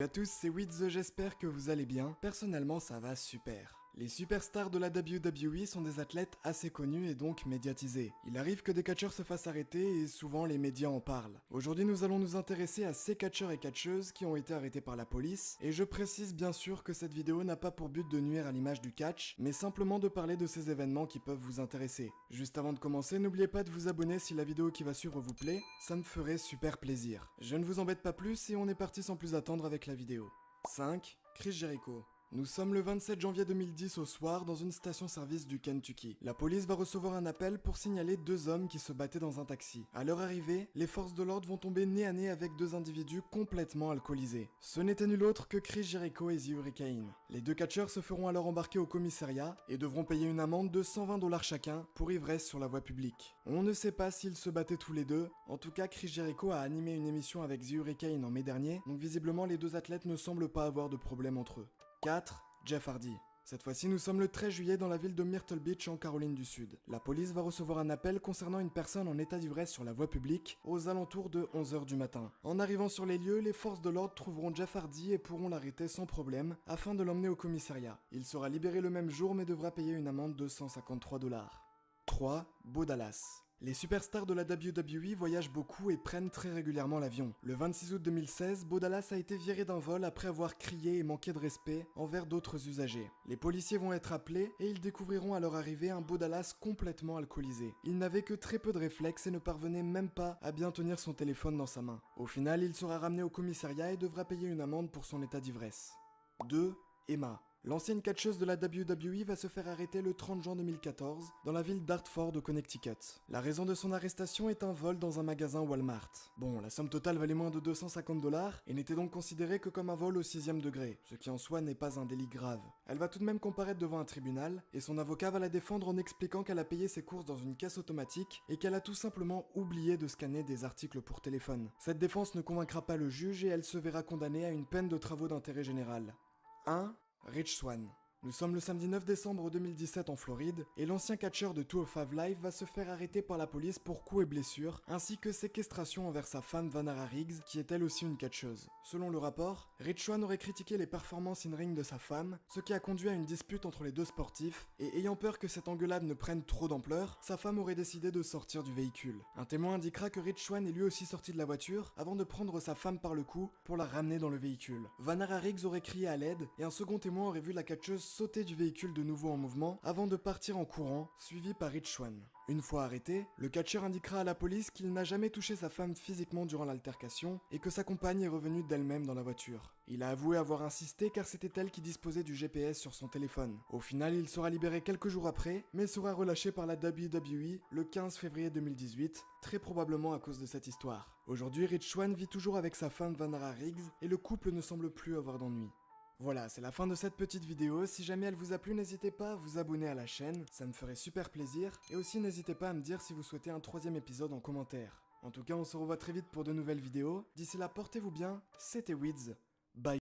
à tous, c'est The. j'espère que vous allez bien. Personnellement, ça va super. Les superstars de la WWE sont des athlètes assez connus et donc médiatisés. Il arrive que des catcheurs se fassent arrêter et souvent les médias en parlent. Aujourd'hui nous allons nous intéresser à ces catcheurs et catcheuses qui ont été arrêtés par la police, et je précise bien sûr que cette vidéo n'a pas pour but de nuire à l'image du catch, mais simplement de parler de ces événements qui peuvent vous intéresser. Juste avant de commencer, n'oubliez pas de vous abonner si la vidéo qui va suivre vous plaît, ça me ferait super plaisir. Je ne vous embête pas plus et on est parti sans plus attendre avec la vidéo. 5. Chris Jericho nous sommes le 27 janvier 2010 au soir dans une station-service du Kentucky. La police va recevoir un appel pour signaler deux hommes qui se battaient dans un taxi. À leur arrivée, les forces de l'ordre vont tomber nez à nez avec deux individus complètement alcoolisés. Ce n'était nul autre que Chris Jericho et The Hurricane. Les deux catcheurs se feront alors embarquer au commissariat et devront payer une amende de 120 dollars chacun pour ivresse sur la voie publique. On ne sait pas s'ils se battaient tous les deux. En tout cas, Chris Jericho a animé une émission avec The Hurricane en mai dernier, donc visiblement les deux athlètes ne semblent pas avoir de problème entre eux. 4. Jeff Hardy. Cette fois-ci, nous sommes le 13 juillet dans la ville de Myrtle Beach en Caroline du Sud. La police va recevoir un appel concernant une personne en état d'ivresse sur la voie publique aux alentours de 11h du matin. En arrivant sur les lieux, les forces de l'ordre trouveront Jeff Hardy et pourront l'arrêter sans problème afin de l'emmener au commissariat. Il sera libéré le même jour mais devra payer une amende de 153 dollars. 3. Beau Dallas. Les superstars de la WWE voyagent beaucoup et prennent très régulièrement l'avion. Le 26 août 2016, Baudalas a été viré d'un vol après avoir crié et manqué de respect envers d'autres usagers. Les policiers vont être appelés et ils découvriront à leur arrivée un Baudalas complètement alcoolisé. Il n'avait que très peu de réflexes et ne parvenait même pas à bien tenir son téléphone dans sa main. Au final, il sera ramené au commissariat et devra payer une amende pour son état d'ivresse. 2. Emma. L'ancienne catcheuse de la WWE va se faire arrêter le 30 juin 2014 dans la ville d'Hartford au Connecticut. La raison de son arrestation est un vol dans un magasin Walmart. Bon, la somme totale valait moins de 250 dollars et n'était donc considérée que comme un vol au sixième degré, ce qui en soi n'est pas un délit grave. Elle va tout de même comparaître devant un tribunal et son avocat va la défendre en expliquant qu'elle a payé ses courses dans une caisse automatique et qu'elle a tout simplement oublié de scanner des articles pour téléphone. Cette défense ne convaincra pas le juge et elle se verra condamnée à une peine de travaux d'intérêt général. 1. Rich Swan. Nous sommes le samedi 9 décembre 2017 en Floride, et l'ancien catcheur de 205 Live va se faire arrêter par la police pour coups et blessures, ainsi que séquestration envers sa femme Vanara Riggs, qui est elle aussi une catcheuse. Selon le rapport, One aurait critiqué les performances in-ring de sa femme, ce qui a conduit à une dispute entre les deux sportifs, et ayant peur que cette engueulade ne prenne trop d'ampleur, sa femme aurait décidé de sortir du véhicule. Un témoin indiquera que One est lui aussi sorti de la voiture, avant de prendre sa femme par le cou pour la ramener dans le véhicule. Vanara Riggs aurait crié à l'aide, et un second témoin aurait vu la catcheuse sauter du véhicule de nouveau en mouvement avant de partir en courant, suivi par Chuan. Une fois arrêté, le catcheur indiquera à la police qu'il n'a jamais touché sa femme physiquement durant l'altercation et que sa compagne est revenue d'elle-même dans la voiture. Il a avoué avoir insisté car c'était elle qui disposait du GPS sur son téléphone. Au final, il sera libéré quelques jours après, mais sera relâché par la WWE le 15 février 2018, très probablement à cause de cette histoire. Aujourd'hui, Rich vit toujours avec sa femme Vanara Riggs et le couple ne semble plus avoir d'ennui. Voilà, c'est la fin de cette petite vidéo, si jamais elle vous a plu, n'hésitez pas à vous abonner à la chaîne, ça me ferait super plaisir, et aussi n'hésitez pas à me dire si vous souhaitez un troisième épisode en commentaire. En tout cas, on se revoit très vite pour de nouvelles vidéos, d'ici là, portez-vous bien, c'était Wids, bye